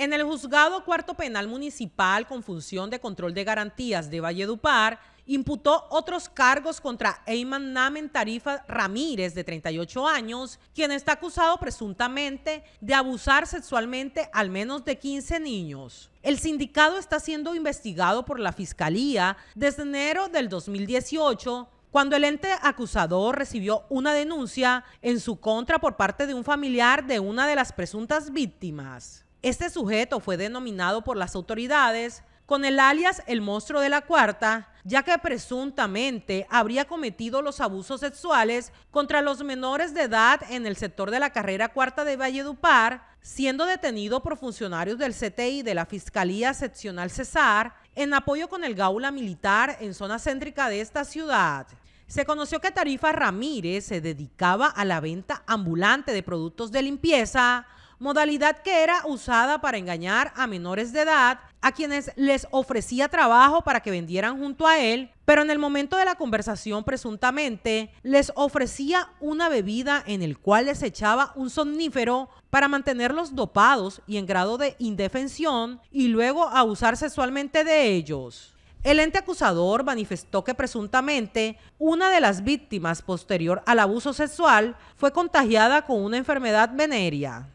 En el juzgado cuarto penal municipal con función de control de garantías de Valledupar, imputó otros cargos contra Eyman Namen Tarifa Ramírez, de 38 años, quien está acusado presuntamente de abusar sexualmente al menos de 15 niños. El sindicado está siendo investigado por la Fiscalía desde enero del 2018 cuando el ente acusador recibió una denuncia en su contra por parte de un familiar de una de las presuntas víctimas. Este sujeto fue denominado por las autoridades con el alias El Monstruo de la Cuarta, ya que presuntamente habría cometido los abusos sexuales contra los menores de edad en el sector de la carrera cuarta de Valledupar, siendo detenido por funcionarios del CTI de la Fiscalía Seccional Cesar en apoyo con el Gaula Militar en zona céntrica de esta ciudad. Se conoció que Tarifa Ramírez se dedicaba a la venta ambulante de productos de limpieza modalidad que era usada para engañar a menores de edad, a quienes les ofrecía trabajo para que vendieran junto a él, pero en el momento de la conversación presuntamente les ofrecía una bebida en el cual les echaba un somnífero para mantenerlos dopados y en grado de indefensión y luego abusar sexualmente de ellos. El ente acusador manifestó que presuntamente una de las víctimas posterior al abuso sexual fue contagiada con una enfermedad venérea.